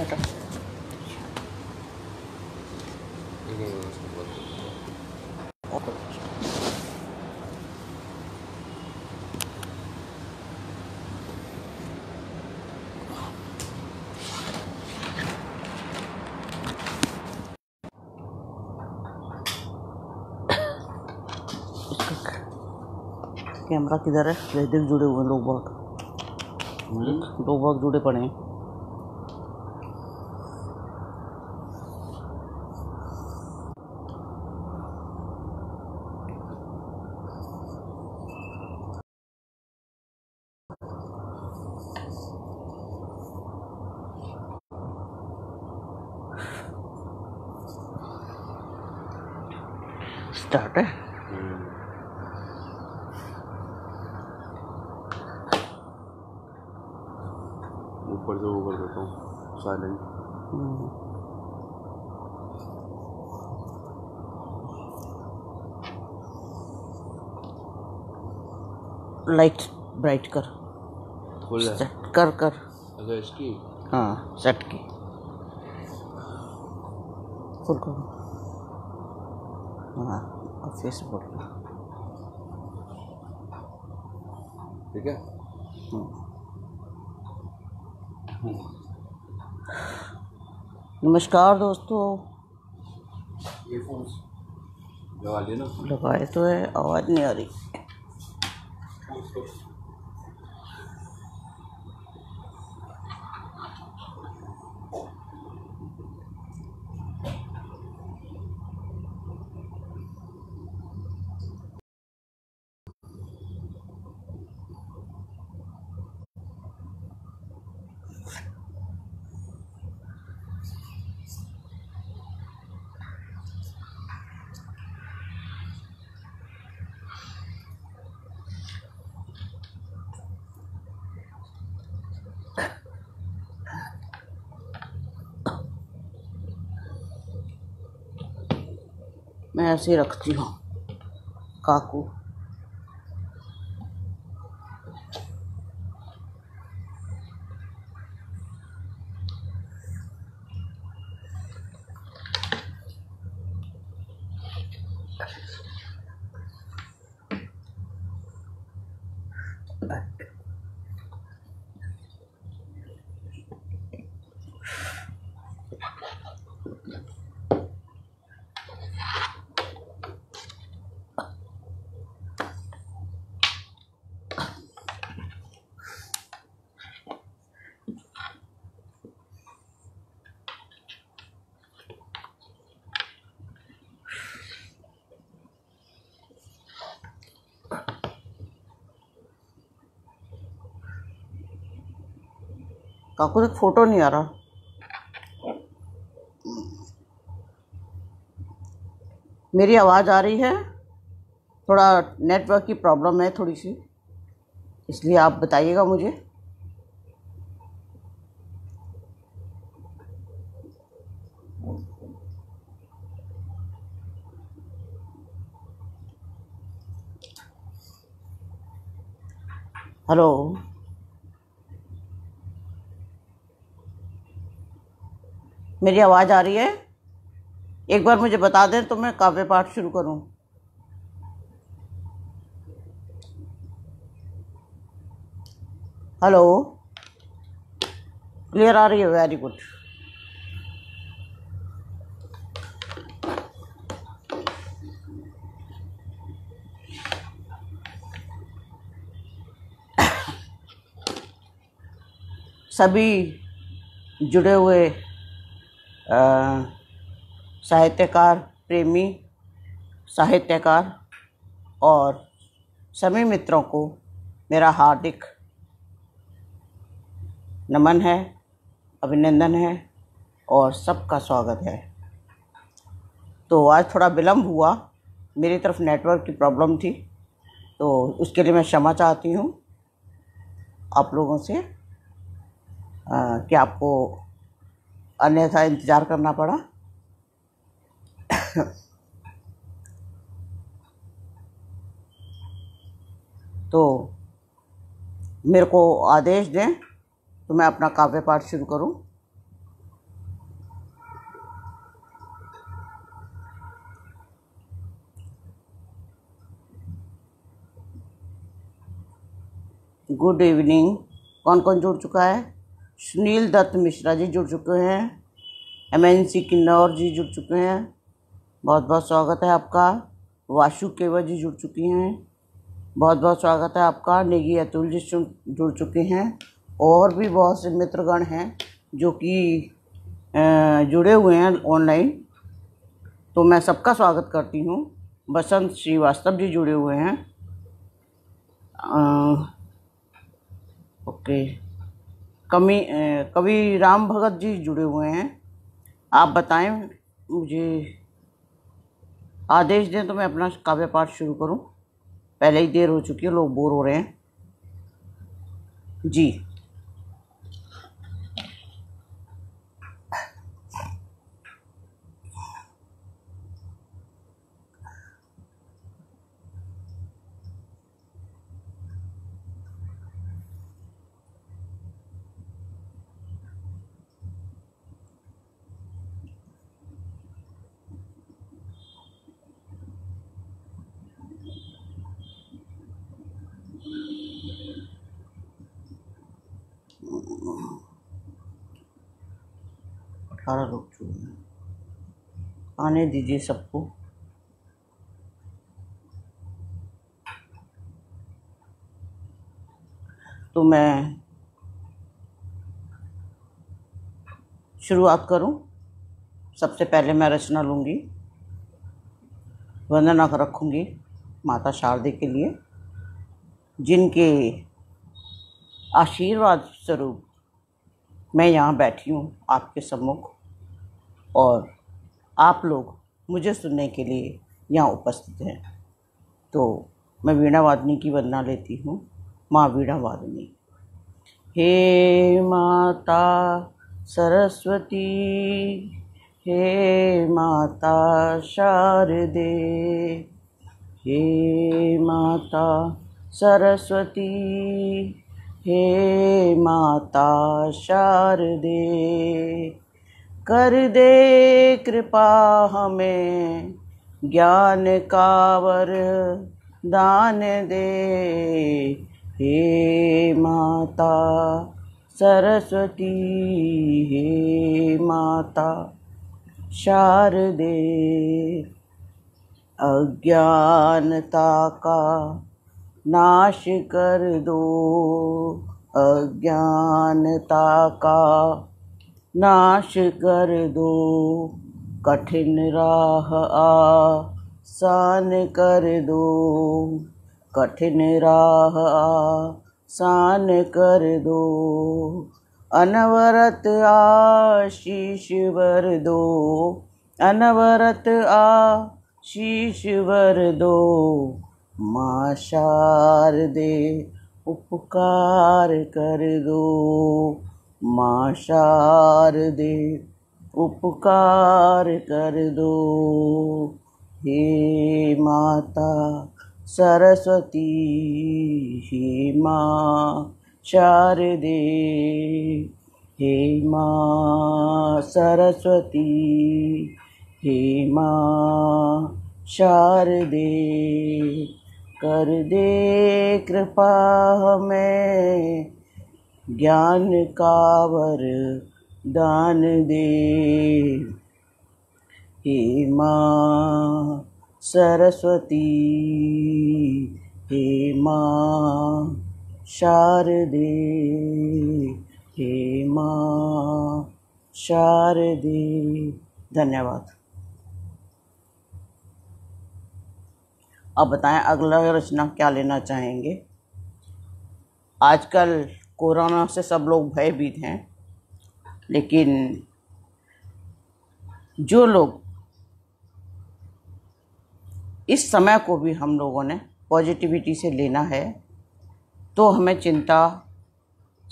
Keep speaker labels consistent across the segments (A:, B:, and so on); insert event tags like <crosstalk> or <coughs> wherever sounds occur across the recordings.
A: Camera किधर है जुड़े हुए हैं लोग बहुत लोग बहुत जुड़े पड़े हैं स्टार्ट है ऊपर से वो कर देता हूँ साइलेंट लाइट ब्राइट कर सेट कर कर अगर इसकी हाँ सेट की फुल कर हाँ फेसबुक ठीक है नमस्कार दोस्तों लगाए तो है आवाज़ नहीं आ रही से रखती हूँ काकू तो काकू तक तो फोटो नहीं आ रहा मेरी आवाज़ आ रही है थोड़ा नेटवर्क की प्रॉब्लम है थोड़ी सी इसलिए आप बताइएगा मुझे हेलो मेरी आवाज़ आ रही है एक बार मुझे बता दें तो मैं काव्य पाठ शुरू करूं हेलो क्लियर आ रही है वेरी गुड <coughs> सभी जुड़े हुए साहित्यकार प्रेमी साहित्यकार और सभी मित्रों को मेरा हार्दिक नमन है अभिनंदन है और सबका स्वागत है तो आज थोड़ा विलम्ब हुआ मेरी तरफ नेटवर्क की प्रॉब्लम थी तो उसके लिए मैं क्षमा चाहती हूँ आप लोगों से आ, कि आपको अन्यथा इंतज़ार करना पड़ा तो मेरे को आदेश दें तो मैं अपना काव्य पाठ शुरू करूं गुड इवनिंग कौन कौन जुड़ चुका है सुनील दत्त मिश्रा जी जुड़ चुके हैं M N C Kinnaur ji जुड़ चुके हैं बहुत बहुत स्वागत है आपका वाशु केवर जी जुड़ चुकी हैं बहुत बहुत स्वागत है आपका निगी अतुल जी जुड़ चुके हैं और भी बहुत से मित्रगण हैं जो कि जुड़े हुए हैं ऑनलाइन तो मैं सबका स्वागत करती हूँ बसंत श्रीवास्तव जी जुड़े हुए हैं ओके कमी कवि राम भगत जी जुड़े हुए हैं आप बताएं मुझे आदेश दें तो मैं अपना काव्य पाठ शुरू करूं पहले ही देर हो चुकी है लोग बोर हो रहे हैं जी सारा रुक चुकी आने दीजिए सबको तो मैं शुरुआत करूं सबसे पहले मैं रचना लूंगी वंदना रखूँगी माता शारदे के लिए जिनके आशीर्वाद स्वरूप मैं यहाँ बैठी हूँ आपके सम्मुख और आप लोग मुझे सुनने के लिए यहाँ उपस्थित हैं तो मैं वीणा वादनी की वंदना लेती हूँ माँ वीणा वादनी हे माता सरस्वती हे माता शारदे हे माता सरस्वती हे माता शारदे कर दे कृपा हमें ज्ञान कावर दान दे हे माता सरस्वती हे माता शारदे अज्ञानता का नाश कर दो अज्ञानता का नाश कर दो कठिन राह आसान कर दो कठिन राह आसान कर दो अनवरत आशीष वर दो अनवरत आशीष वर दो माँ शारदे उपकार कर दो माँ शारदे उपकार कर दो हे माता सरस्वती हे माँ शारदे हे माँ सरस्वती हे माँ शारदे कर दे कृपा हमें ज्ञान का वर दान दे हे माँ सरस्वती हे माँ शारदे हे माँ शारदे धन्यवाद अब बताएं अगला रचना क्या लेना चाहेंगे आजकल कोरोना से सब लोग भयभीत हैं लेकिन जो लोग इस समय को भी हम लोगों ने पॉजिटिविटी से लेना है तो हमें चिंता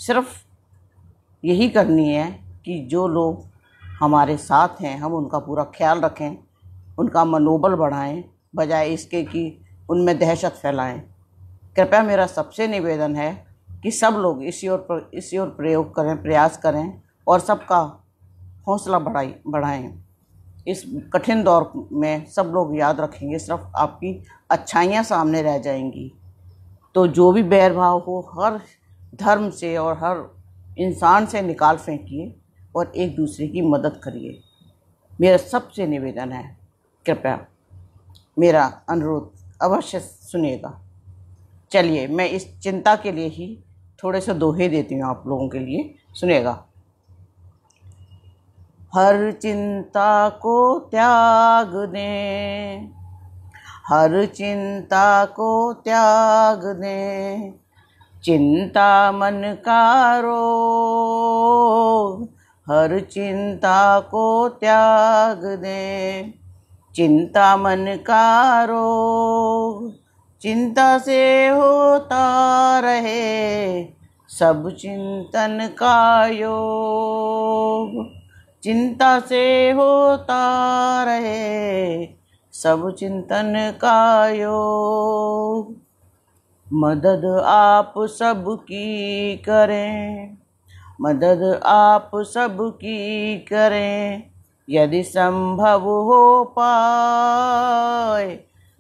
A: सिर्फ यही करनी है कि जो लोग हमारे साथ हैं हम उनका पूरा ख्याल रखें उनका मनोबल बढ़ाएं बजाय इसके कि उनमें दहशत फैलाएं कृपया मेरा सबसे निवेदन है कि सब लोग इसी ओर इसी ओर प्रयोग करें प्रयास करें और सबका हौसला बढ़ाई बढ़ाएं इस कठिन दौर में सब लोग याद रखेंगे सिर्फ आपकी अच्छाइयाँ सामने रह जाएंगी तो जो भी बैर भाव हो हर धर्म से और हर इंसान से निकाल फेंकिए और एक दूसरे की मदद करिए मेरा सबसे निवेदन है कृपया मेरा अनुरोध अवश्य सुनेगा चलिए मैं इस चिंता के लिए ही थोड़े से दोहे देती हूँ आप लोगों के लिए सुनेगा हर चिंता को त्याग दे हर चिंता को त्याग दे चिंता मन का रोग हर चिंता को त्याग दे चिंता मन का रोग चिंता से होता रहे सब चिंतन का योग चिंता से होता रहे सब चिंतन का योग मदद आप सबकी करें मदद आप सबकी करें यदि संभव हो पाए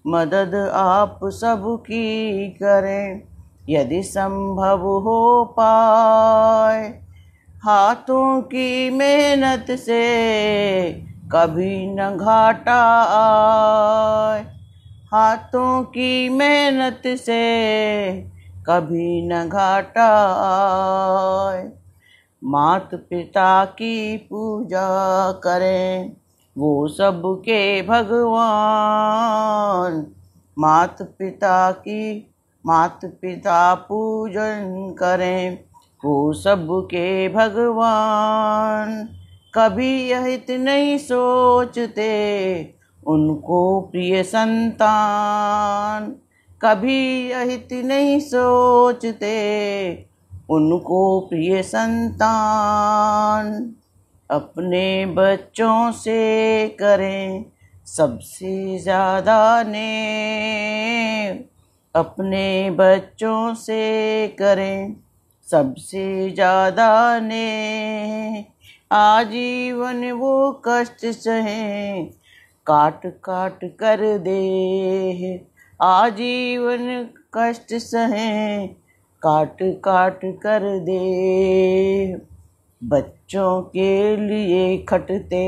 A: मदद आप सब की करें यदि संभव हो पाए हाथों की मेहनत से कभी न घाटा आए हाथों की मेहनत से कभी न घाटा आए मात पिता की पूजा करें वो सबके भगवान मात पिता की मात पिता पूजन करें वो सबके भगवान कभी यह नहीं सोचते उनको प्रिय संतान कभी यह नहीं सोचते उनको प्रिय संतान अपने बच्चों से करें सबसे ज़्यादा ने अपने बच्चों से करें सबसे ज़्यादा ने आजीवन वो कष्ट सहे काट काट कर दे आजीवन कष्ट सहे काट काट कर दे बच्चों के लिए खटते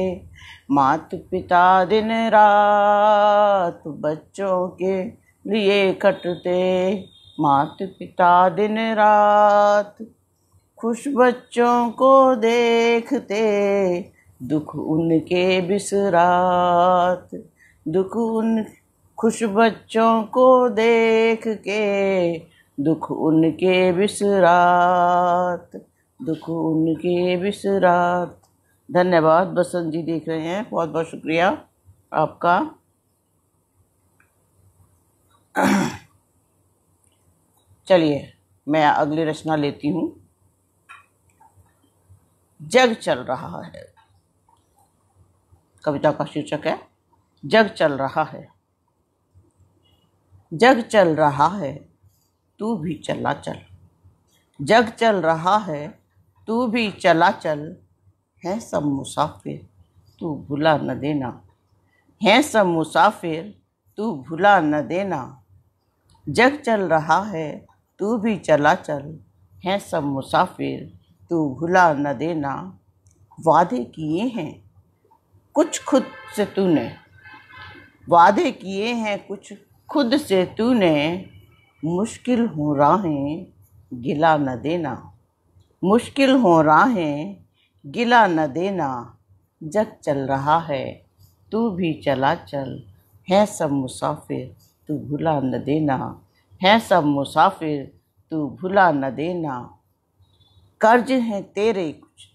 A: मात पिता दिन रात बच्चों के लिए खटते मात पिता दिन रात खुश बच्चों को देखते दुख उनके बिसरात दुख उन खुश बच्चों को देख के दुख उनके बिसरात दुख उनके बिसरात धन्यवाद बसंत जी देख रहे हैं बहुत बहुत शुक्रिया आपका चलिए मैं अगली रचना लेती हूँ जग चल रहा है कविता का शीर्षक है जग चल रहा है जग चल रहा है तू भी चला चल जग चल रहा है तू भी चला चल हैं सब मुसाफिर तू भुला न देना हैं सब मुसाफिर तू भुला न देना जग चल रहा है तू भी चला चल हैं सब मुसाफिर तू भुला न देना वादे किए हैं कुछ खुद से तूने वादे किए हैं कुछ खुद से तूने मुश्किल हो राहें गिला न देना मुश्किल हो राहें गिला न देना जग चल रहा है तू भी चला चल है सब मुसाफिर तू भुला न देना है सब मुसाफिर तू भुला न देना कर्ज हैं तेरे कुछ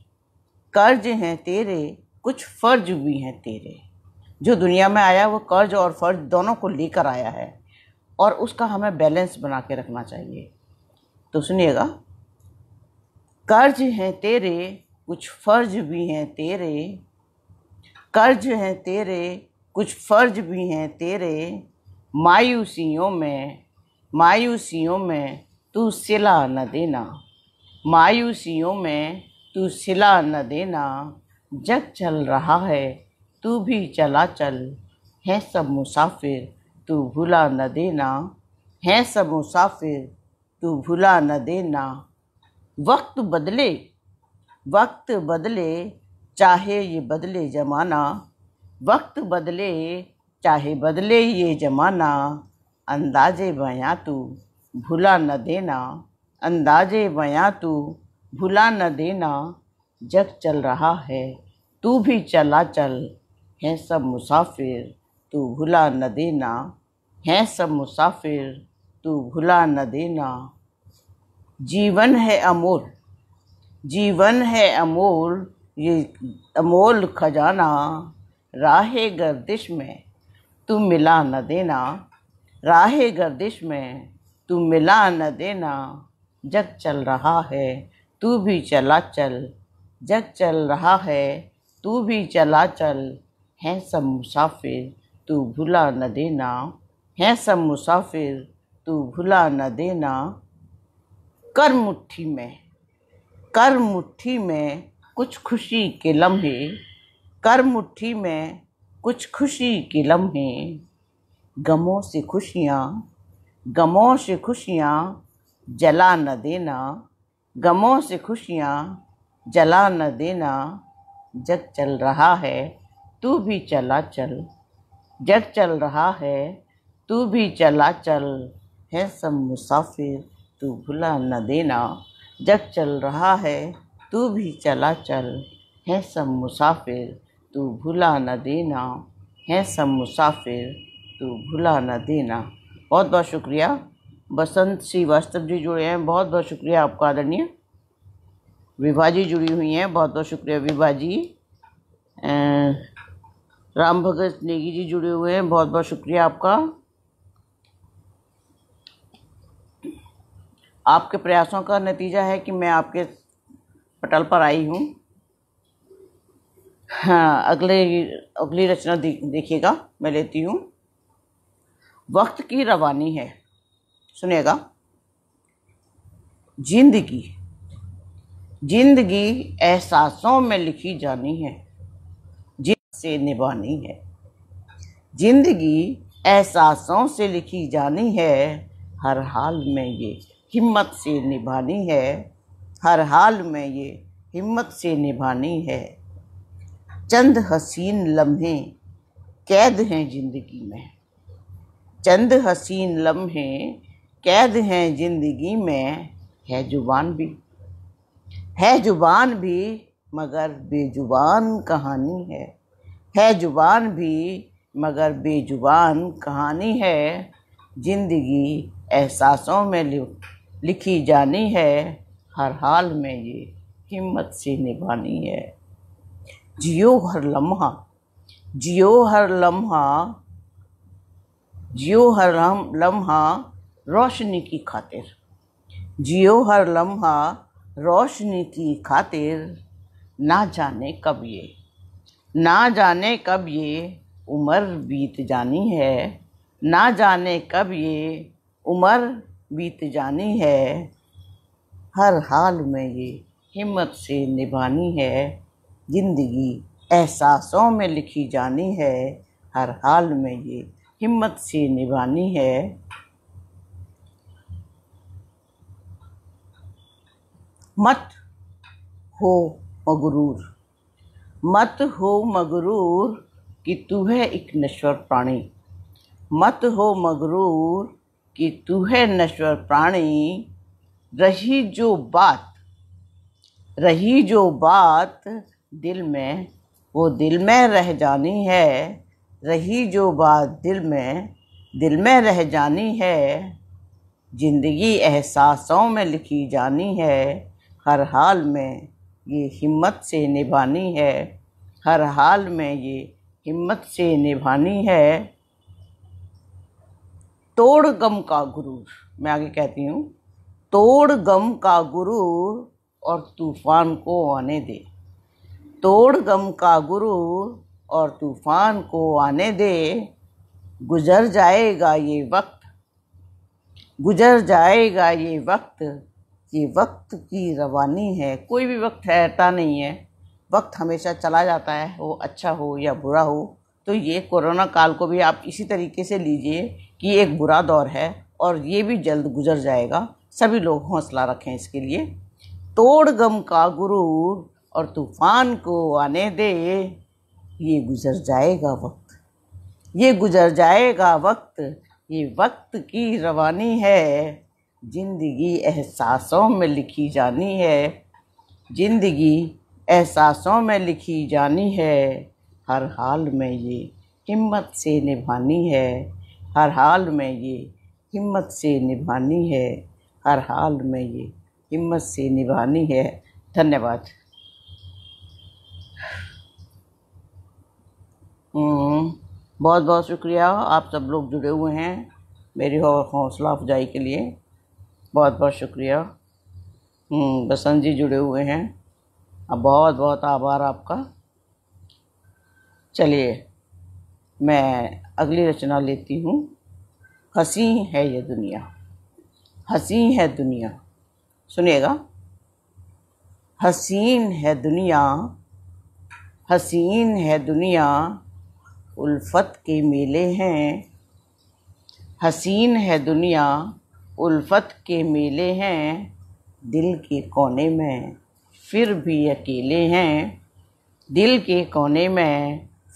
A: कर्ज हैं तेरे कुछ फ़र्ज भी हैं तेरे जो दुनिया में आया वो कर्ज और फ़र्ज दोनों को लेकर आया है और उसका हमें बैलेंस बना के रखना चाहिए तो सुनिएगा कर्ज हैं तेरे कुछ फर्ज भी हैं तेरे कर्ज हैं तेरे कुछ फर्ज भी हैं तेरे मायूसियों में मायूसियों में तू सिला न देना मायूसियों में तू सिला न देना जग चल रहा है तू भी चला चल है सब मुसाफिर तू भुला न देना है सब मुसाफिर तू भुला न देना वक्त बदले वक्त बदले चाहे ये बदले ज़माना वक्त बदले चाहे बदले ये ज़माना अंदाजे बया तू भुला न देना अंदाजे बया तू भुला न देना जग चल रहा है तू भी चला चल है सब मुसाफिर तू भुला न देना हैं सब मुसाफिर तू भुला न देना जीवन है अमोल जीवन है अमोल ये अमोल खजाना राह गर्दिश में तू मिला न देना राह गर्दिश में तू मिला न देना जग चल रहा है तू भी चला चल जग चल रहा है तू भी चला चल है सब मुसाफिर तू भुला न देना है सब मुसाफिर तू भुला न देना कर मुट्ठी में कर मुट्ठी में कुछ खुशी के लम्हे कर मुट्ठी में कुछ खुशी के लम्हे गमों से खुशियाँ गमों से खुशियाँ जला न देना गमों से खुशियाँ जला न देना जग चल रहा है तू भी चला चल जग चल रहा है तू भी चला चल है सब मुसाफिर तू भुला न देना जग चल रहा है तू भी चला चल है सब मुसाफिर तू भुला न देना है सब मुसाफिर तू भुला न देना बहुत बहुत शुक्रिया बसंत श्रीवास्तव जी जुड़े हैं बहुत बहुत शुक्रिया आपका आदरणीय विभाजी जुड़ी हुई हैं बहुत बहुत शुक्रिया विभाजी राम भगत नेगी जी जुड़े हुए हैं बहुत बहुत शुक्रिया आपका आपके प्रयासों का नतीजा है कि मैं आपके पटल पर आई हूँ हाँ अगले अगली रचना देखिएगा मैं लेती हूँ वक्त की रवानी है सुनेगा जिंदगी जिंदगी एहसासों में लिखी जानी है जिन से निभानी है जिंदगी एहसासों से लिखी जानी है हर हाल में ये हिम्मत से निभानी है हर हाल में ये हिम्मत से निभानी है चंद हसीन लम्हे कैद हैं ज़िंदगी में चंद हसीन लम्हे कैद हैं ज़िंदगी में है जुबान भी है जुबान भी मगर बेजुबान कहानी है है जुबान भी मगर बेजुबान कहानी है ज़िंदगी एहसासों में लिप लिखी जानी है हर हाल में ये हिम्मत से निभानी है जियो हर लम्हा जियो हर लम्हा जियो हर लम्हा रोशनी की खातिर जियो हर लम्हा रोशनी की खातिर ना जाने कब ये ना जाने कब ये उम्र बीत जानी है ना जाने कब ये उम्र बीत जानी है हर हाल में ये हिम्मत से निभानी है ज़िंदगी एहसासों में लिखी जानी है हर हाल में ये हिम्मत से निभानी है मत हो मगरूर मत हो मगरूर कि तू है एक नश्वर प्राणी मत हो मगरूर कि तू है नश्वर प्राणी रही जो बात रही जो बात दिल में वो दिल में रह जानी है रही जो बात दिल में दिल में रह जानी है ज़िंदगी एहसासों में लिखी जानी है हर हाल में ये हिम्मत से निभानी है हर हाल में ये हिम्मत से निभानी है तोड़ गम का गुरूर मैं आगे कहती हूँ तोड़ गम का गुरूर और तूफान को आने दे तोड़ गम का गुरूर और तूफान को आने दे गुजर जाएगा ये वक्त गुजर जाएगा ये वक्त ये वक्त की रवानी है कोई भी वक्त ठहरता नहीं है वक्त हमेशा चला जाता है वो अच्छा हो या बुरा हो तो ये कोरोना काल को भी आप इसी तरीके से लीजिए कि एक बुरा दौर है और ये भी जल्द गुजर जाएगा सभी लोग हौसला रखें इसके लिए तोड़ गम का गुरूर और तूफान को आने दे ये गुजर जाएगा वक्त ये गुजर जाएगा वक्त ये वक्त की रवानी है जिंदगी एहसासों में लिखी जानी है जिंदगी एहसासों में लिखी जानी है हर हाल में ये हिम्मत से निभानी है हर हाल में ये हिम्मत से निभानी है हर हाल में ये हिम्मत से निभानी है धन्यवाद हम्म, बहुत बहुत शुक्रिया आप सब लोग जुड़े हुए हैं मेरी हौसला अफजाई के लिए बहुत बहुत शुक्रिया हम्म, बसंत जी जुड़े हुए हैं अब बहुत बहुत आभार आपका चलिए मैं अगली रचना लेती हूँ हसी है ये दुनिया हसी है दुनिया सुनिएगा हसीन है दुनिया हसीन है दुनिया उल्फत के मेले हैं हसीन है दुनिया उल्फत के मेले हैं दिल के कोने में फिर भी अकेले हैं दिल के कोने में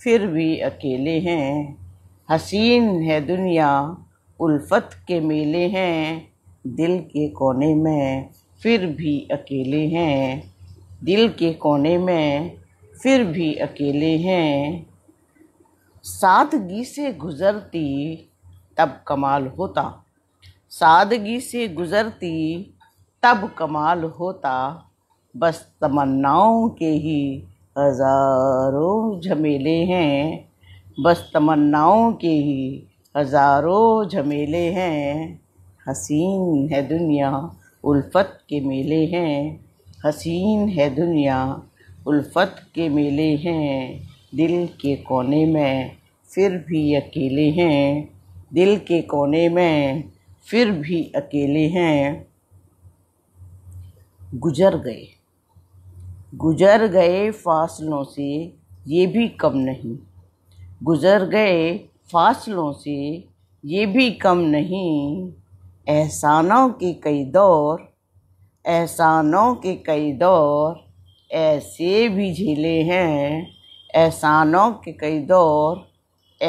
A: फिर भी अकेले हैं हसीन है दुनिया उल्फत के मेले हैं दिल के कोने में फिर भी अकेले हैं दिल के कोने में फिर भी अकेले हैं सादगी से गुज़रती तब कमाल होता सादगी से गुज़रती तब कमाल होता बस तमन्नाओं के ही हज़ारों झमेले हैं बस तमन्नाओं के ही हज़ारों झमेले हैं हसीन है दुनिया उल्फत के मेले हैं हसीन है दुनिया उल्फत के मेले हैं दिल के कोने में फिर भी अकेले हैं दिल के कोने में फिर भी अकेले हैं गुजर गए गुजर गए फासलों से ये भी कम नहीं गुजर गए फासलों से ये भी कम नहीं एहसानों के कई दौर एहसानों के कई दौर ऐसे भी झेले हैं एहसानों के कई दौर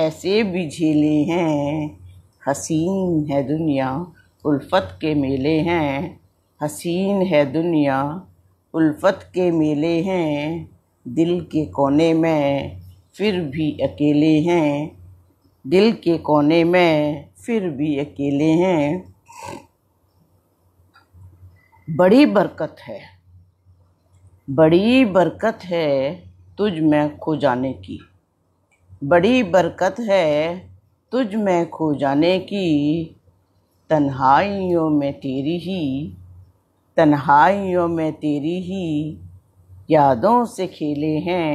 A: ऐसे भी झेले हैं हसीन है दुनिया उल्फत के मेले हैं हसीन है दुनिया उल्फत के मेले हैं दिल के कोने में फिर भी अकेले हैं दिल के कोने में फिर भी अकेले हैं बड़ी बरकत है बड़ी बरकत है तुझ में खो जाने की बड़ी बरकत है तुझ में खो जाने की तन्हाइयों में तेरी ही तन्हाइयों में तेरी ही यादों से खेले हैं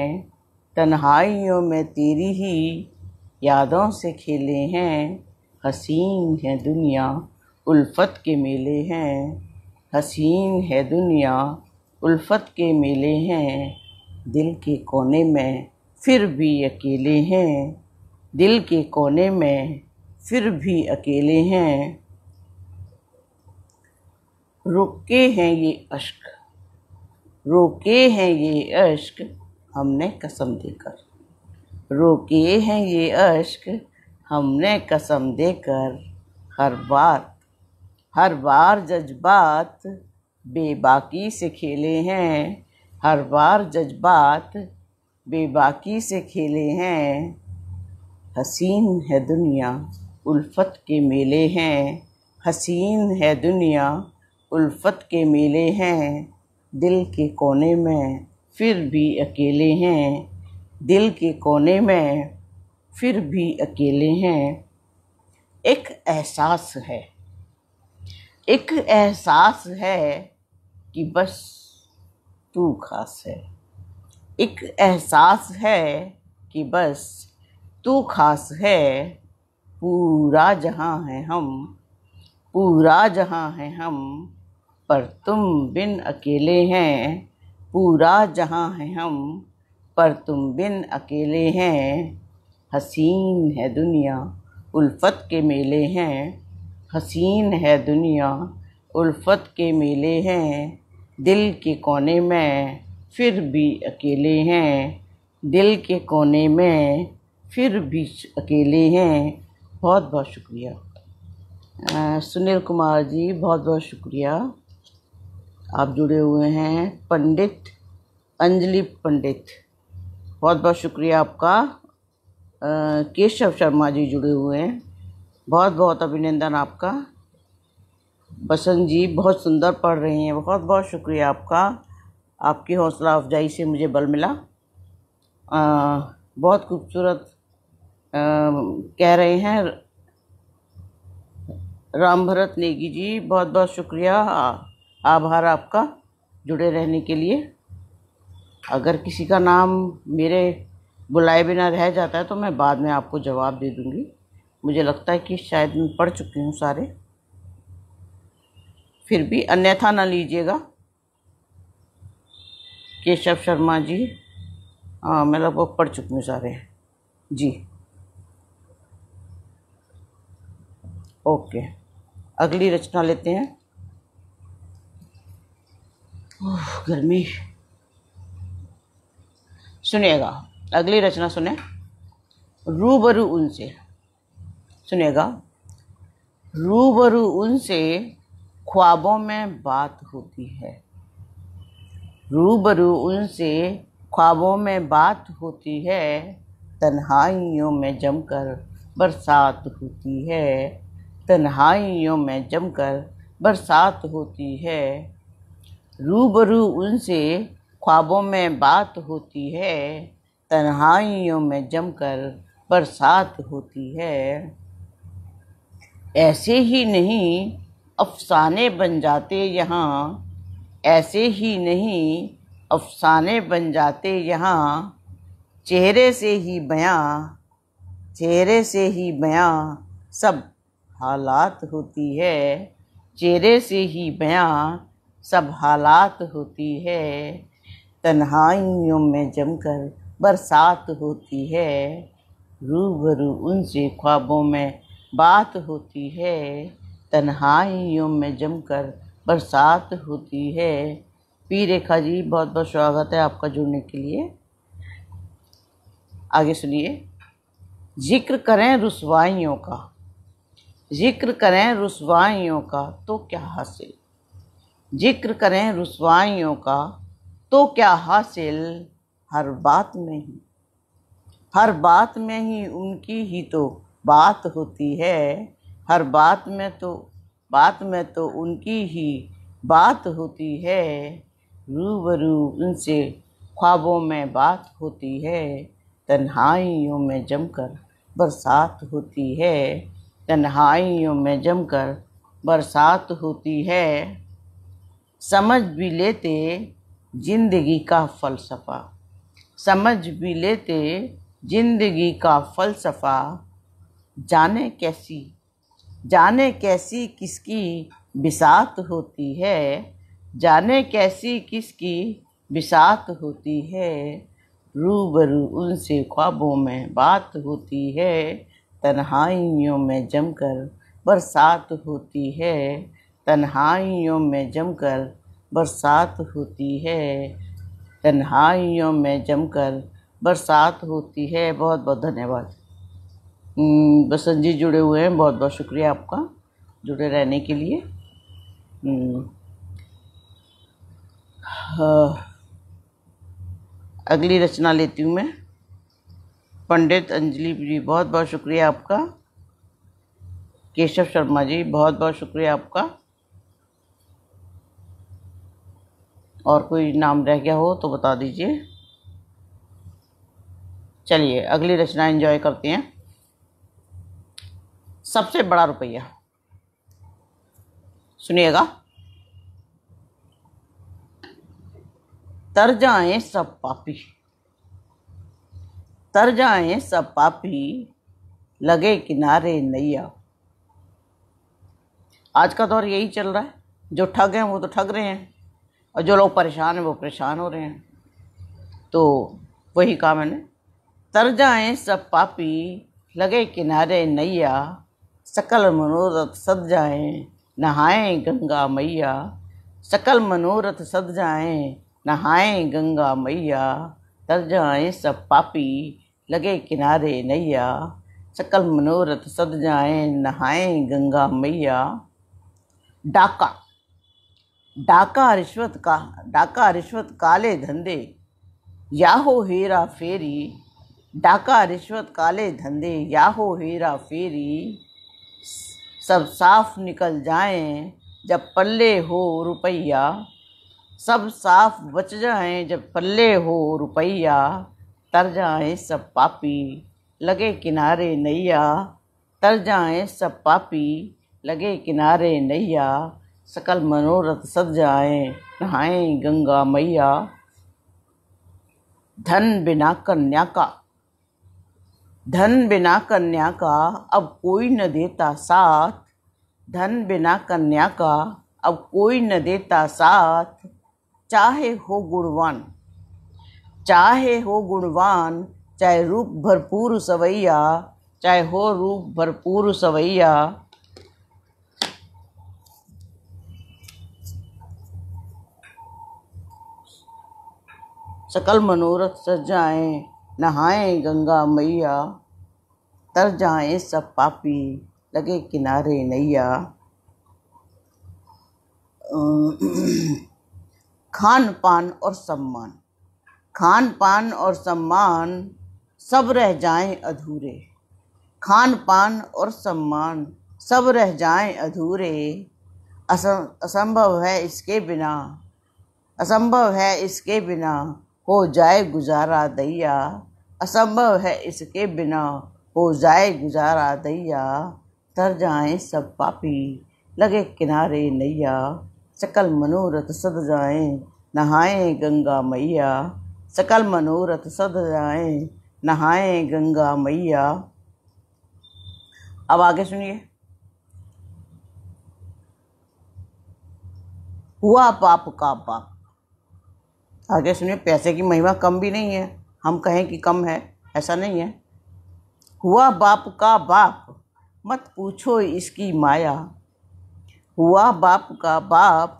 A: तन्हाइयों में तेरी ही यादों से खेले हैं हसीन है दुनिया उल्फत के मेले हैं हसीन है दुनिया उल्फत के मेले हैं दिल के कोने में फिर भी अकेले हैं दिल के कोने में फिर भी अकेले हैं रोके हैं ये अश्क रोके हैं ये अश्क हमने कसम देकर रोके हैं ये अश्क हमने कसम देकर हर बार हर बार जज्बात बेबाकी से खेले हैं हर बार जज्बात बेबाकी से खेले हैं हसीन है दुनिया उल्फत के मेले हैं हसीन है दुनिया उल्फत के मेले हैं दिल के कोने में फिर भी अकेले हैं दिल के कोने में फिर भी अकेले हैं एक एहसास है एक एहसास है कि बस तू खास है एक एहसास है कि बस तू खास है पूरा जहां है हम पूरा जहाँ हैं हम पर तुम बिन अकेले हैं पूरा जहाँ हैं हम पर तुम बिन अकेले हैं हसीन है दुनिया उल्फत के मेले हैं हसीन है दुनिया उल्फत के मेले हैं दिल के कोने में फिर भी अकेले हैं दिल के कोने में फिर भी अकेले हैं बहुत बहुत शुक्रिया सुनील कुमार जी बहुत बहुत शुक्रिया आप जुड़े हुए हैं पंडित अंजलि पंडित बहुत बहुत शुक्रिया आपका केशव शर्मा जी जुड़े हुए हैं बहुत बहुत अभिनंदन आपका बसंत जी बहुत सुंदर पढ़ रही हैं बहुत बहुत शुक्रिया आपका आपकी हौसला अफजाई से मुझे बल मिला आ, बहुत खूबसूरत कह रहे हैं राम भरत नेगी जी बहुत बहुत शुक्रिया आभार आपका जुड़े रहने के लिए अगर किसी का नाम मेरे बुलाए बिना रह जाता है तो मैं बाद में आपको जवाब दे दूँगी मुझे लगता है कि शायद मैं पढ़ चुकी हूँ सारे फिर भी अन्यथा ना लीजिएगा केशव शर्मा जी हाँ मैं लगभग पढ़ चुकी हूँ सारे जी ओके अगली रचना लेते हैं ओह गर्मी सुनेगा अगली रचना सुने रूबरू उनसे सुनेगा रूबरू उनसे ख्वाबों में बात होती है रूबरू उनसे ख्वाबों में बात होती है तन्हाइयों में जमकर बरसात होती है तन्हाइयों में जमकर बरसात होती है रूबरू उनसे ख्वाबों में बात होती है तन्हाइयों में जमकर बरसात होती है ऐसे ही नहीं अफसाने बन जाते यहाँ ऐसे ही नहीं अफसाने बन जाते यहाँ चेहरे से ही बयां चेहरे से ही बयां सब हालात होती है चेहरे से ही बयां सब हालात होती है तन्हाइयों में जमकर बरसात होती है रूबरू उनसे ख्वाबों में बात होती है तन्हाइयों में जमकर बरसात होती है पी रेखा जी बहुत बहुत स्वागत है आपका जुड़ने के लिए आगे सुनिए जिक्र करें रसवाइयों का जिक्र करें रसवाइयों का तो क्या हासिल जिक्र करें रसवाइयों का तो क्या हासिल हर बात में ही हर बात में ही उनकी ही तो बात होती है हर बात में तो बात में तो उनकी ही बात होती है रूबरू उनसे ख्वाबों में बात होती है तन्हाइयों में जमकर बरसात होती है तन्हाइयों में जमकर बरसात होती है समझ भी लेते जिंदगी का फ़लसफ़ा समझ भी लेते जिंदगी का फ़लसफ़ा जाने कैसी जाने कैसी किसकी बिसात होती है जाने कैसी किसकी बिसात होती है रूबरू उनसे ख्वाबों में बात होती है तन्हाइयों में जमकर बरसात होती है तन्हाइयों में जमकर बरसात होती है तन्हाइयों में जमकर बरसात होती है बहुत बहुत धन्यवाद हम्म, बसंत जी जुड़े हुए हैं बहुत बहुत शुक्रिया आपका जुड़े रहने के लिए हम्म, हाँ। अगली रचना लेती हूँ मैं पंडित अंजलि जी बहुत बहुत शुक्रिया आपका केशव शर्मा जी बहुत बहुत शुक्रिया आपका और कोई नाम रह गया हो तो बता दीजिए चलिए अगली रचना एंजॉय करते हैं सबसे बड़ा रुपया सुनिएगा तर जाए सब पापी तर जाए सब पापी लगे किनारे नैया आज का दौर यही चल रहा है जो ठग हैं वो तो ठग रहे हैं और जो लोग परेशान हैं वो परेशान हो रहे हैं तो वही काम है ना तर जाए सब पापी लगे किनारे नैया सकल मनोरथ सद जाए नहाए गंगा मैया सकल मनोरथ सद जाए नहाए गंगा मैया तर जाए सब पापी लगे किनारे नैया सकल मनोरथ सद जाएं नहाएं गंगा मैया डाका डाका रिश्वत का डाका रिश्वत काले धंधे याहो हेरा फेरी डाका रिश्वत काले धंधे याहो हेरा फेरी सब साफ निकल जाए जब पल्ले हो रुपया सब साफ बच जाए जब पल्ले हो रुपया तर जाएं सब पापी लगे किनारे नैया तर जाएं सब पापी लगे किनारे नैया सकल मनोरथ सद जाएं नहाएं गंगा मैया धन बिना कन्या का धन बिना कन्या का अब कोई न देता साथ धन बिना कन्या का अब कोई न देता साथ चाहे हो गुणवान चाहे हो गुणवान चाहे रूप भरपूर सवैया चाहे हो रूप भरपूर सवैया सकल मनोरथ जाए नहाए गंगा मैया तर जाए सब पापी लगे किनारे नैया खान पान और सम्मान खान पान और सम्मान सब रह जाएं अधूरे खान पान और सम्मान सब रह जाएं अधूरे असं, असंभव है इसके बिना असंभव है इसके बिना हो जाए गुजारा दैया असंभव है इसके बिना हो जाए गुजारा दैया तर जाए सब पापी लगे किनारे नैया सकल मनोरथ सद जाए नहाए गंगा मैया सकल मनोरथ सद जाए नहाए गंगा मैया अब आगे सुनिए हुआ पाप का पाप आगे सुनिए पैसे की महिमा कम भी नहीं है हम कहें कि कम है ऐसा नहीं है हुआ बाप का बाप मत पूछो इसकी माया हुआ बाप का बाप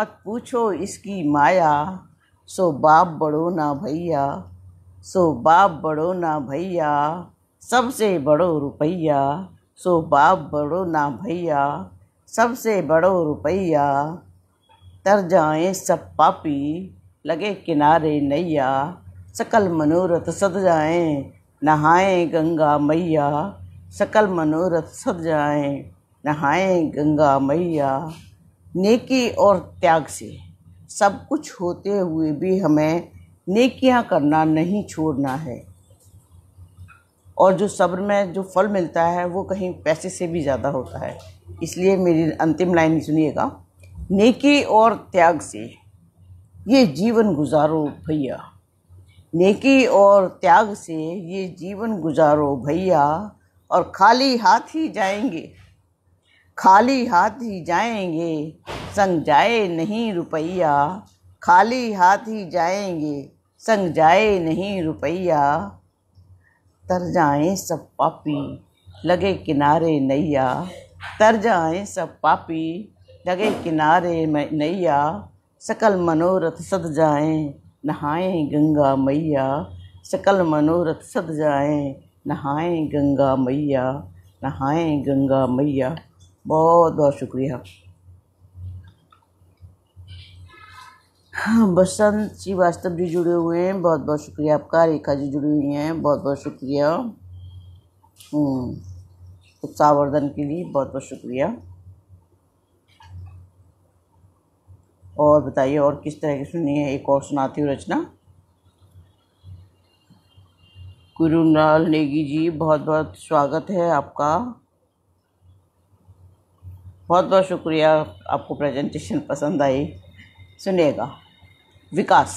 A: मत पूछो इसकी माया सो बाप बड़ो ना भैया सो बाप बड़ो ना भैया सबसे बड़ो रुपैया सो बाप बड़ो ना भैया सबसे बड़ो रुपैया तर जाए सब पापी लगे किनारे नैया सकल मनोरथ सद जाए नहाए गंगा मैया सकल मनोरथ सद जाए नहाए गंगा मैया नेकी और त्याग से सब कुछ होते हुए भी हमें नेकियां करना नहीं छोड़ना है और जो सब्र में जो फल मिलता है वो कहीं पैसे से भी ज़्यादा होता है इसलिए मेरी अंतिम लाइन सुनिएगा नेकी और त्याग से ये जीवन गुजारो भैया नेकी और त्याग से ये जीवन गुजारो भैया और खाली हाथ ही जाएंगे खाली हाथ ही जाएंगे संग जाए नहीं रुपया खाली हाथ ही जाएंगे संग जाए नहीं रुपया तर जाए सब पापी लगे किनारे नैया तर जाए सब पापी लगे किनारे नैया सकल मनोरथ सद जाए नहाए गंगा मैया सकल मनोरथ सद जाए नहाए गंगा मैया नहाए गंगा मैया बहुत बहुत शुक्रिया हाँ बसंत श्रीवास्तव जी जुड़े हुए हैं बहुत बहुत शुक्रिया आपका रेखा जी जुड़ी हुई हैं बहुत बहुत शुक्रिया हम्म, उत्साहवर्धन के लिए बहुत बहुत शुक्रिया और बताइए और किस तरह की सुनी है एक और सुनाती हूँ रचना गुरुलाल नेगी जी बहुत बहुत स्वागत है आपका बहुत बहुत शुक्रिया आपको प्रेजेंटेशन पसंद आई सुनेगा विकास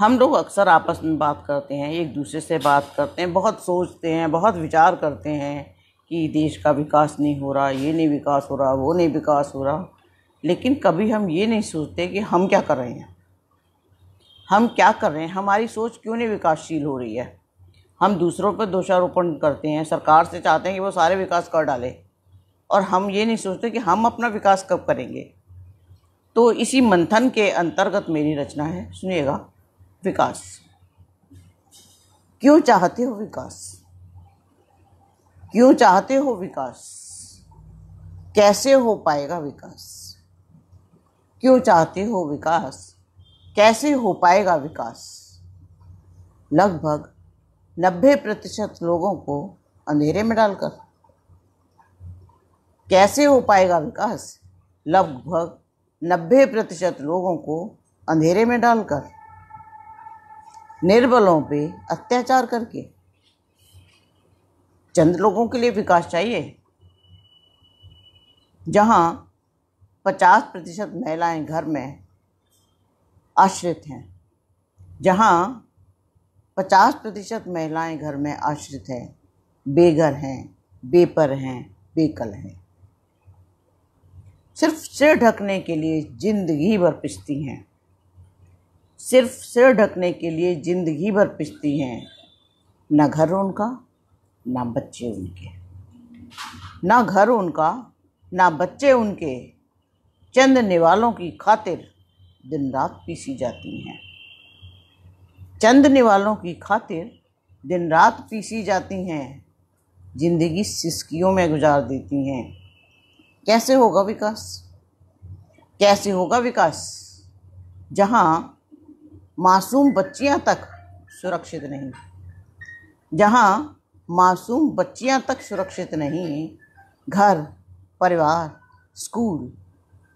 A: हम लोग अक्सर आपस में बात करते हैं एक दूसरे से बात करते हैं बहुत सोचते हैं बहुत विचार करते हैं कि देश का विकास नहीं हो रहा ये नहीं विकास हो रहा वो नहीं विकास हो रहा लेकिन कभी हम ये नहीं सोचते कि हम क्या कर रहे हैं हम क्या कर रहे हैं हमारी सोच क्यों नहीं विकासशील हो रही है हम दूसरों पर दोषारोपण करते हैं सरकार से चाहते हैं कि वो सारे विकास कर डाले और हम ये नहीं सोचते कि हम अपना विकास कब करेंगे तो इसी मंथन के अंतर्गत मेरी रचना है सुनिएगा विकास क्यों चाहते हो विकास क्यों चाहते हो विकास कैसे हो पाएगा विकास क्यों चाहते हो विकास कैसे हो पाएगा विकास लगभग नब्बे प्रतिशत लोगों को अंधेरे में डालकर कैसे हो पाएगा विकास लगभग नब्बे प्रतिशत लोगों को अंधेरे में डालकर निर्बलों पे अत्याचार करके चंद लोगों के लिए विकास चाहिए जहाँ पचास प्रतिशत महिलाएँ घर में आश्रित हैं जहाँ पचास प्रतिशत महिलाएँ घर में आश्रित हैं बेघर हैं बेपर हैं बेकल हैं सिर्फ सिर ढकने के लिए जिंदगी भर पिछती हैं सिर्फ सिर ढकने के लिए जिंदगी भर पिछती हैं ना घर उनका ना बच्चे उनके ना घर उनका ना बच्चे उनके चंद निवालों की खातिर दिन रात पीसी जाती हैं चंदने वालों की खातिर दिन रात पीसी जाती हैं जिंदगी सिस्कियों में गुजार देती हैं कैसे होगा विकास कैसे होगा विकास जहाँ मासूम बच्चियाँ तक सुरक्षित नहीं जहाँ मासूम बच्चियाँ तक सुरक्षित नहीं घर परिवार स्कूल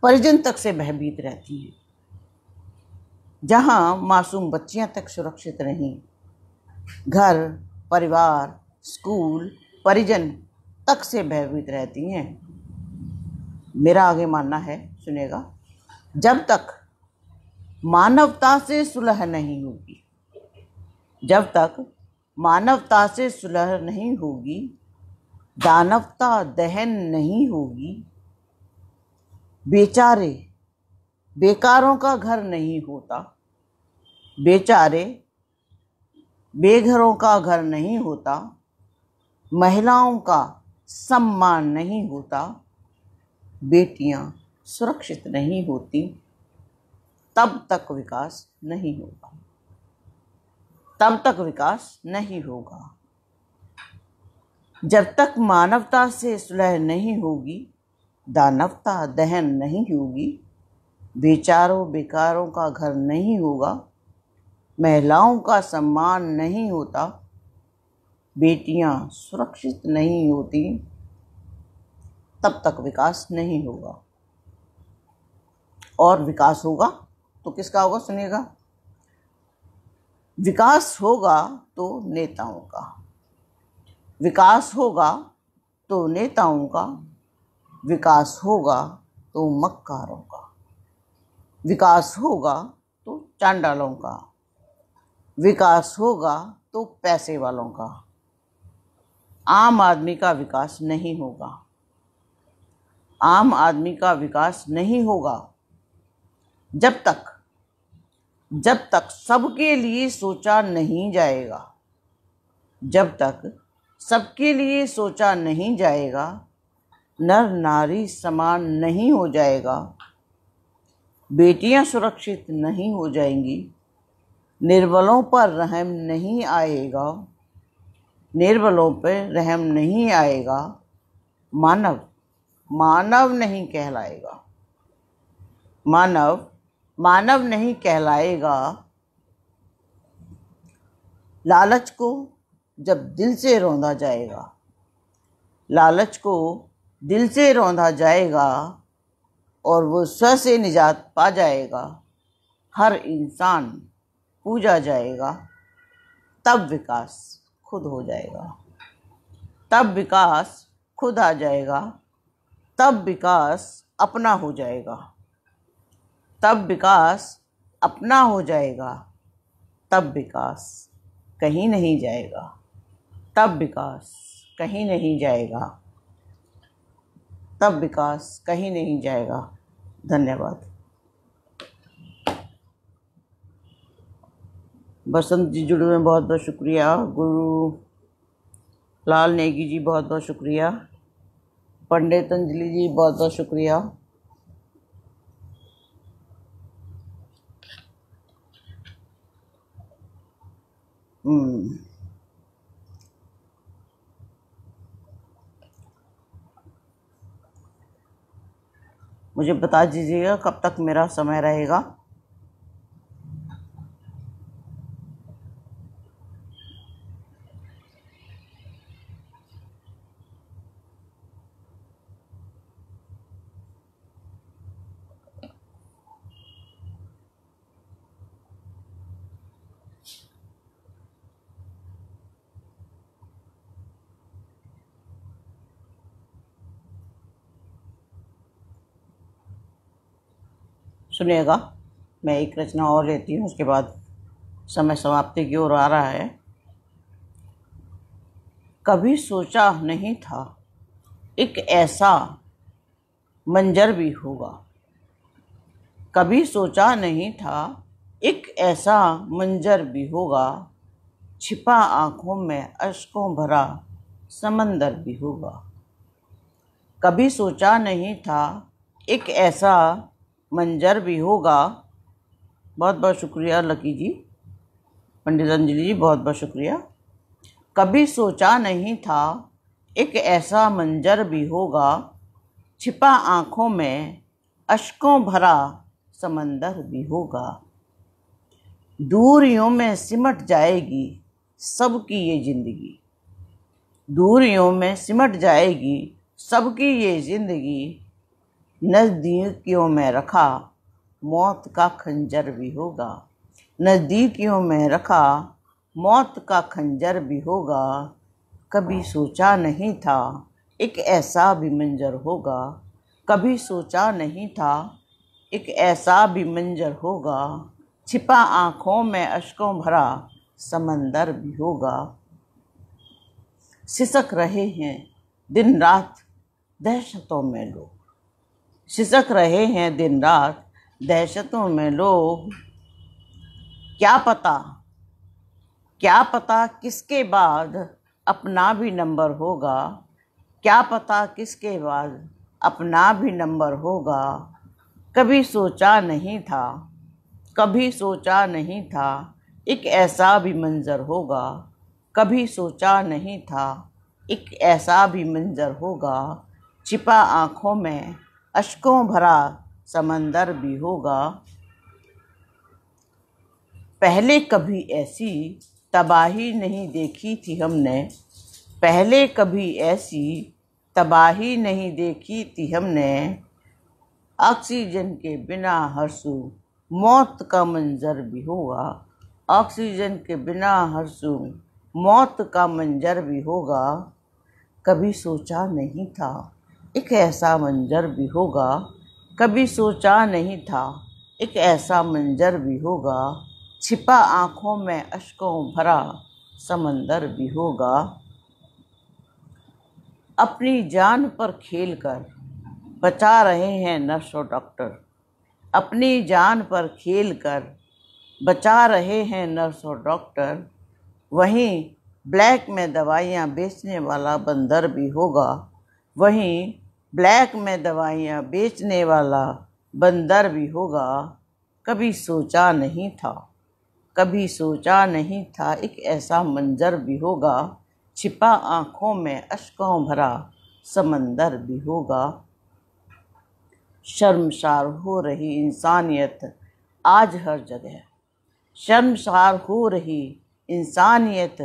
A: परिजन तक से भयभीत रहती हैं जहां मासूम बच्चियां तक सुरक्षित रहें घर परिवार स्कूल परिजन तक से भयभीत रहती हैं मेरा आगे मानना है सुनेगा जब तक मानवता से सुलह नहीं होगी जब तक मानवता से सुलह नहीं होगी दानवता दहन नहीं होगी बेचारे बेकारों का घर नहीं होता बेचारे बेघरों का घर नहीं होता महिलाओं का सम्मान नहीं होता बेटियां सुरक्षित नहीं होती तब तक विकास नहीं होगा तब तक विकास नहीं होगा जब तक मानवता से सुलह नहीं होगी दानवता दहन नहीं होगी बेचारों बेकारों का घर नहीं होगा महिलाओं का सम्मान नहीं होता बेटियां सुरक्षित नहीं होती तब तक विकास नहीं होगा और विकास होगा तो किसका होगा सुनेगा विकास होगा तो नेताओं का विकास होगा तो नेताओं का विकास होगा तो मक्कारों का विकास होगा तो चांडालों का विकास होगा तो पैसे वालों का आम आदमी का विकास नहीं होगा आम आदमी का विकास नहीं होगा जब तक जब तक सबके लिए सोचा नहीं जाएगा जब तक सबके लिए सोचा नहीं जाएगा नर नारी समान नहीं हो जाएगा बेटियां सुरक्षित नहीं हो जाएंगी निर्बलों पर रहम नहीं आएगा निर्बलों पर रहम नहीं आएगा मानव मानव नहीं कहलाएगा मानव मानव नहीं कहलाएगा लालच को जब दिल से रौंदा जाएगा लालच को दिल से रौंदा जाएगा और वो स्व से निजात पा जाएगा हर इंसान पूजा जाएगा तब विकास खुद हो जाएगा तब विकास खुद आ जाएगा तब विकास अपना हो जाएगा तब विकास अपना हो जाएगा तब विकास कहीं नहीं जाएगा तब विकास कहीं नहीं जाएगा तब विकास कहीं नहीं जाएगा धन्यवाद बसंत जी जुड़े हुए बहुत बहुत शुक्रिया गुरु लाल नेगी जी बहुत बहुत शुक्रिया पंडित अंजलि जी बहुत बहुत शुक्रिया हम्म। मुझे बता दीजिएगा कब तक मेरा समय रहेगा सुनेगा मैं एक रचना और लेती हूँ उसके बाद समय समाप्ति की ओर आ रहा है कभी सोचा नहीं था एक ऐसा मंजर भी होगा कभी सोचा नहीं था एक ऐसा मंजर भी होगा छिपा आँखों में अशकों भरा समंदर भी होगा कभी सोचा नहीं था एक ऐसा मंजर भी होगा बहुत बहुत शुक्रिया लकी जी पंडित अंजलि जी बहुत बहुत शुक्रिया कभी सोचा नहीं था एक ऐसा मंजर भी होगा छिपा आँखों में अशकों भरा समंदर भी होगा दूरियों में सिमट जाएगी सबकी ये ज़िंदगी दूरियों में सिमट जाएगी सबकी ये ज़िंदगी नज़दीकियों में रखा मौत का खंजर भी होगा नज़दीकियों में रखा मौत का खंजर भी होगा कभी सोचा नहीं था एक ऐसा भी मंजर होगा कभी सोचा नहीं था एक ऐसा भी मंजर होगा छिपा आँखों में अशकों भरा समंदर भी होगा सिसक रहे हैं दिन रात दहशतों में लोग सिसक रहे हैं दिन रात दहशतों में लोग क्या पता क्या पता किसके बाद अपना भी नंबर होगा क्या पता किसके बाद अपना भी नंबर होगा कभी सोचा नहीं था कभी सोचा नहीं था एक ऐसा भी मंज़र होगा कभी सोचा नहीं था एक ऐसा भी मंज़र होगा छिपा आँखों में अशकों भरा समंदर भी होगा पहले कभी ऐसी तबाही नहीं देखी थी हमने पहले कभी ऐसी तबाही नहीं देखी थी हमने ऑक्सीजन के बिना हर सू मौत का मंजर भी होगा ऑक्सीजन के बिना हर सू मौत का मंजर भी होगा कभी सोचा नहीं था एक ऐसा मंजर भी होगा कभी सोचा नहीं था एक ऐसा मंजर भी होगा छिपा आँखों में अशकों भरा समंदर भी होगा अपनी जान पर खेल कर बचा रहे हैं नर्स और डॉक्टर अपनी जान पर खेल कर बचा रहे हैं नर्स और डॉक्टर वहीं ब्लैक में दवाइयाँ बेचने वाला बंदर भी होगा वहीं ब्लैक में दवाइयाँ बेचने वाला बंदर भी होगा कभी सोचा नहीं था कभी सोचा नहीं था एक ऐसा मंजर भी होगा छिपा आँखों में अशकों भरा समंदर भी होगा शर्मसार हो रही इंसानियत आज हर जगह शर्मसार हो रही इंसानियत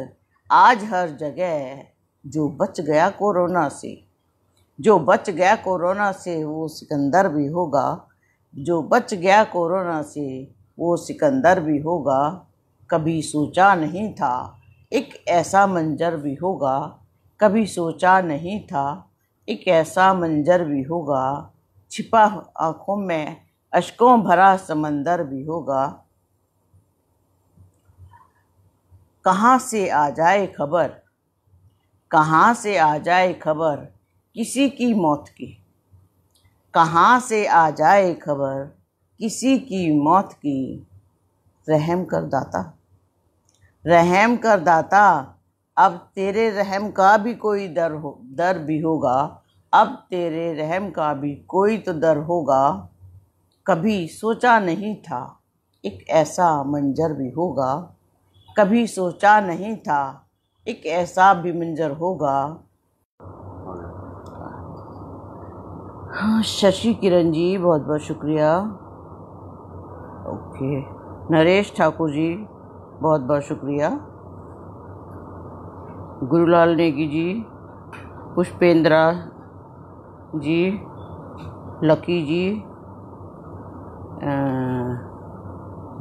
A: आज हर जगह जो बच गया कोरोना से जो बच गया कोरोना से वो सिकंदर भी होगा जो बच गया कोरोना से वो सिकंदर भी होगा कभी सोचा नहीं था एक ऐसा मंजर भी होगा कभी सोचा नहीं था एक ऐसा मंजर भी होगा छिपा आँखों में अशकों भरा समंदर भी होगा कहाँ से आ जाए खबर कहाँ से आ जाए खबर किसी की मौत की कहाँ से आ जाए खबर किसी की मौत की रहम कर दाता रहम कर दाता अब तेरे रहम का भी कोई डर हो डर भी होगा अब तेरे रहम का भी कोई तो डर होगा कभी सोचा नहीं था एक ऐसा मंजर भी होगा कभी सोचा नहीं था एक ऐसा भी मंजर होगा हाँ शशि किरण जी बहुत बहुत शुक्रिया ओके नरेश ठाकुर जी बहुत बहुत शुक्रिया गुरुलाल नेगी जी पुष्पेंद्रा जी लकी जी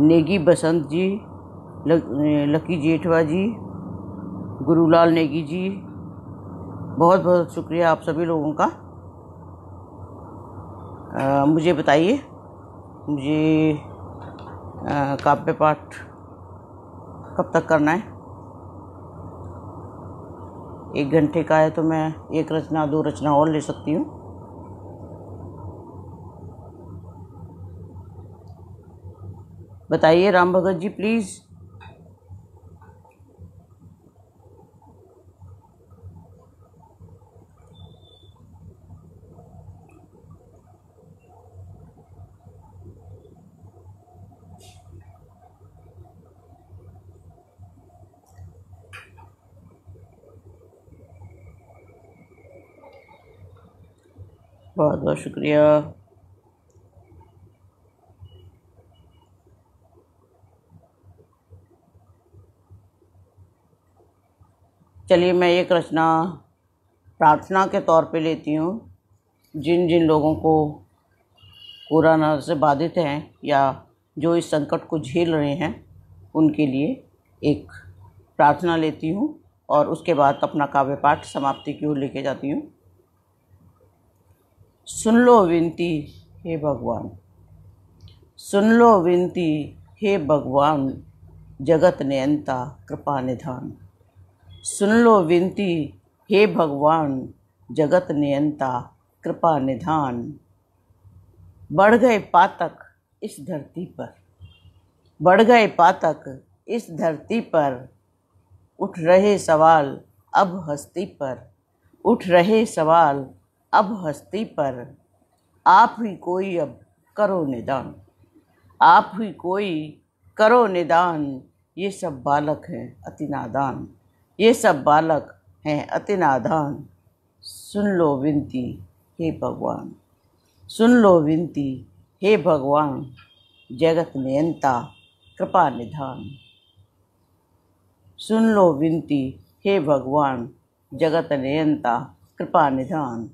A: नेगी बसंत जी लकी जेठवा जी गुरुलाल नेगी जी बहुत बहुत शुक्रिया आप सभी लोगों का आ, मुझे बताइए मुझे काव्य पाठ कब तक करना है एक घंटे का है तो मैं एक रचना दो रचना और ले सकती हूँ बताइए राम भगत जी प्लीज़ बहुत बहुत शुक्रिया चलिए मैं एक रचना प्रार्थना के तौर पे लेती हूँ जिन जिन लोगों को कोरोना से बाधित हैं या जो इस संकट को झेल रहे हैं उनके लिए एक प्रार्थना लेती हूँ और उसके बाद अपना काव्य पाठ समाप्ति की ओर लेके जाती हूँ सुन लो विनती हे भगवान सुन लो विनती हे भगवान जगत नयनता कृपा निधान सुन लो विनती हे भगवान जगत नियंता कृपा निधान बढ़ गए पातक इस धरती पर बढ़ गए पातक इस धरती पर उठ रहे सवाल अब हस्ती पर उठ रहे सवाल अब हस्ती पर आप ही कोई अब करो निदान आप ही कोई करो निदान ये सब बालक हैं अति नादान ये सब बालक हैं अति नादान सुन लो विनती हे भगवान सुन लो विनती हे भगवान जगत नियंता कृपा निधान सुन लो विनती हे भगवान जगत नियंता कृपा निधान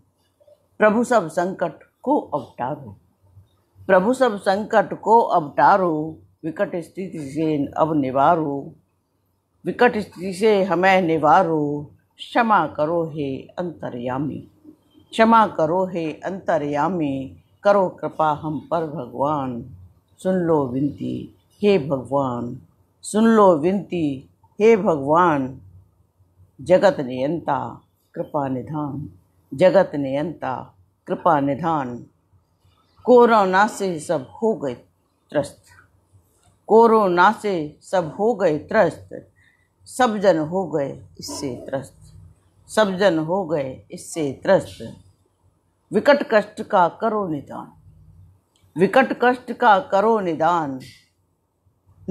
A: प्रभु सब संकट को अवतारो प्रभु सब संकट को अवतारो विकट स्थिति से अब निवारो विकट स्थिति से हमें निवारो क्षमा करो हे अंतर्यामी क्षमा करो हे अंतर्यामी करो कृपा हम पर भगवान सुन लो विनती हे भगवान सुन लो विनती हे भगवान जगत नियंता कृपा निधान जगत नियंता कृपा निधान कोरोना से सब हो गए त्रस्त कोरोना से सब हो गए त्रस्त सब जन हो गए इससे त्रस्त सब जन हो गए इससे त्रस्त विकट कष्ट का करो निदान विकट कष्ट का करो निदान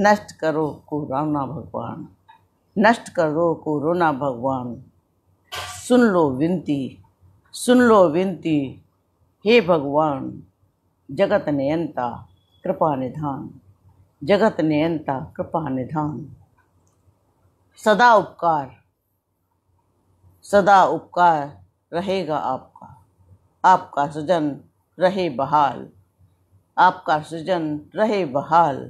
A: नष्ट करो कोरोना भगवान नष्ट करो कोरोना भगवान सुन लो विनती सुन लो विनती हे भगवान जगत नयनता कृपा निधान जगत नयनता कृपा निधान सदा उपकार सदा उपकार रहेगा आपका आपका सुजन रहे बहाल आपका सुजन रहे बहाल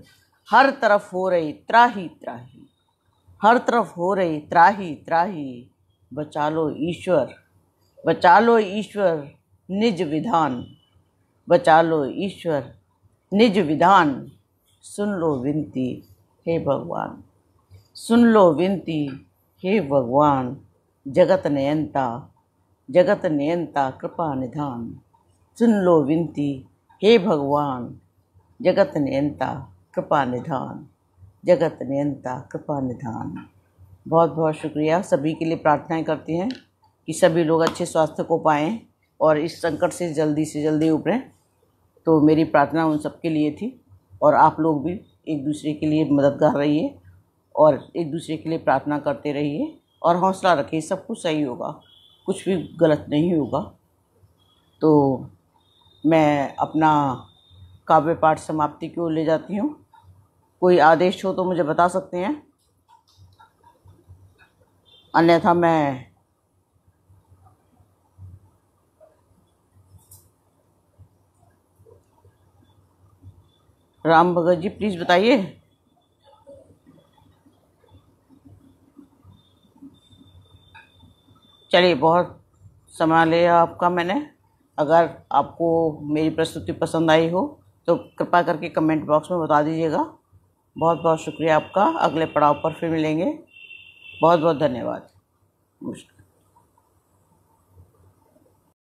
A: हर तरफ हो रही त्राही त्राही हर तरफ हो रही त्राही त्राही बचा लो ईश्वर बचा लो ईश्वर निज विधान बचा लो ईश्वर निज विधान सुन लो विनती हे भगवान सुन लो विनती हे भगवान जगत नयनता जगत नयनता कृपा निधान सुन लो विनती हे भगवान जगत नयनता कृपा निधान जगत नयनता कृपा निधान बहुत बहुत शुक्रिया सभी के लिए प्रार्थनाएं करती हैं कि सभी लोग अच्छे स्वास्थ्य को पाएँ और इस संकट से जल्दी से जल्दी उभरें तो मेरी प्रार्थना उन सबके लिए थी और आप लोग भी एक दूसरे के लिए मददगार रहिए और एक दूसरे के लिए प्रार्थना करते रहिए और हौसला रखिए सब कुछ सही होगा कुछ भी गलत नहीं होगा तो मैं अपना काव्य पाठ समाप्ति की ओर ले जाती हूँ कोई आदेश हो तो मुझे बता सकते हैं अन्यथा मैं राम भगत जी प्लीज़ बताइए चलिए बहुत समय लिया आपका मैंने अगर आपको मेरी प्रस्तुति पसंद आई हो तो कृपा करके कमेंट बॉक्स में बता दीजिएगा बहुत बहुत शुक्रिया आपका अगले पड़ाव पर फिर मिलेंगे बहुत बहुत धन्यवाद नमस्कार